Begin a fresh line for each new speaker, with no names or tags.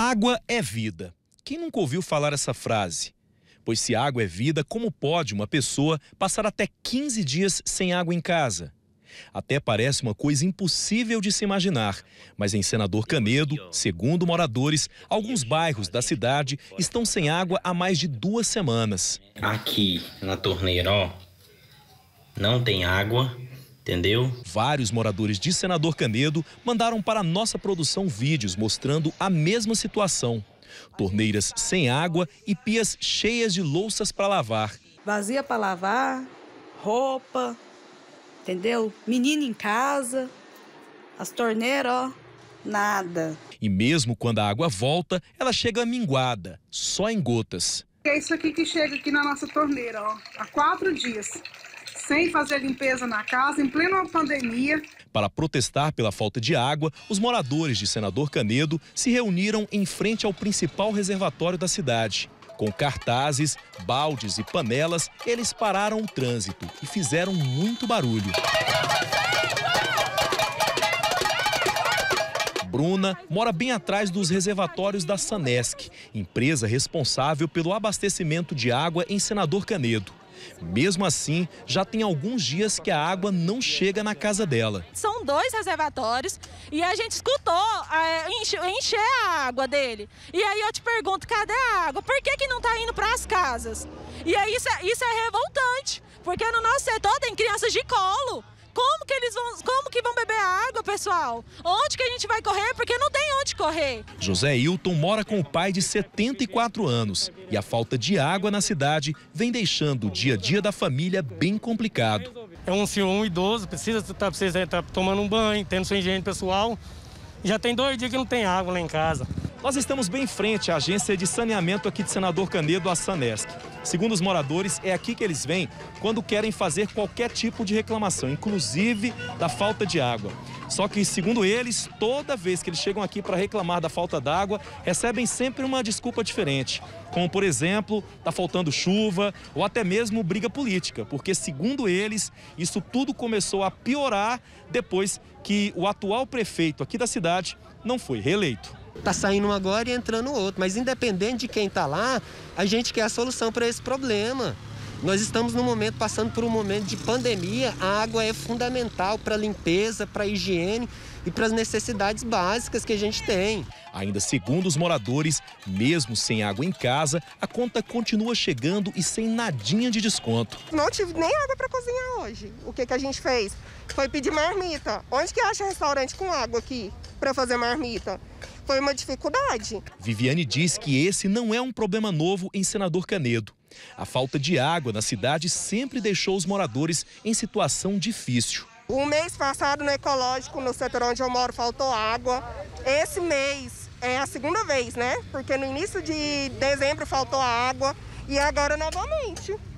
Água é vida. Quem nunca ouviu falar essa frase? Pois se água é vida, como pode uma pessoa passar até 15 dias sem água em casa? Até parece uma coisa impossível de se imaginar, mas em Senador Canedo, segundo moradores, alguns bairros da cidade estão sem água há mais de duas semanas. Aqui na torneira, ó, não tem água entendeu? Vários moradores de Senador Canedo mandaram para nossa produção vídeos mostrando a mesma situação. Torneiras sem água e pias cheias de louças para lavar. Vazia para lavar, roupa, entendeu? Menino em casa, as torneiras, ó, nada. E mesmo quando a água volta, ela chega minguada, só em gotas. É isso aqui que chega aqui na nossa torneira, ó, há quatro dias sem fazer limpeza na casa, em plena pandemia. Para protestar pela falta de água, os moradores de Senador Canedo se reuniram em frente ao principal reservatório da cidade. Com cartazes, baldes e panelas, eles pararam o trânsito e fizeram muito barulho. Bruna mora bem atrás dos reservatórios da Sanesc, empresa responsável pelo abastecimento de água em Senador Canedo. Mesmo assim, já tem alguns dias que a água não chega na casa dela. São dois reservatórios e a gente escutou é, encher a água dele. E aí eu te pergunto, cadê a água? Por que, que não está indo para as casas? E aí isso é, isso é revoltante, porque no nosso setor tem crianças de colo. Como que eles vão, como que vão beber pessoal? Onde que a gente vai correr? Porque não tem onde correr. José Hilton mora com o pai de 74 anos e a falta de água na cidade vem deixando o dia a dia da família bem complicado. É um senhor um idoso, precisa estar tá, tá tomando um banho, tendo sua higiene pessoal. Já tem dois dias que não tem água lá em casa. Nós estamos bem em frente à agência de saneamento aqui de Senador Canedo, a Sanesc. Segundo os moradores, é aqui que eles vêm quando querem fazer qualquer tipo de reclamação, inclusive da falta de água. Só que, segundo eles, toda vez que eles chegam aqui para reclamar da falta d'água, recebem sempre uma desculpa diferente. Como, por exemplo, está faltando chuva ou até mesmo briga política. Porque, segundo eles, isso tudo começou a piorar depois que o atual prefeito aqui da cidade não foi reeleito. Tá saindo um agora e entrando outro. Mas independente de quem tá lá, a gente quer a solução para esse problema. Nós estamos no momento passando por um momento de pandemia. A água é fundamental para limpeza, para higiene e para as necessidades básicas que a gente tem. Ainda segundo os moradores, mesmo sem água em casa, a conta continua chegando e sem nadinha de desconto. Não tive nem água para cozinhar hoje. O que, que a gente fez? Foi pedir marmita. Onde que acha restaurante com água aqui para fazer marmita? foi uma dificuldade. Viviane diz que esse não é um problema novo em Senador Canedo. A falta de água na cidade sempre deixou os moradores em situação difícil. O mês passado no ecológico, no setor onde eu moro, faltou água. Esse mês é a segunda vez, né? Porque no início de dezembro faltou água e agora novamente.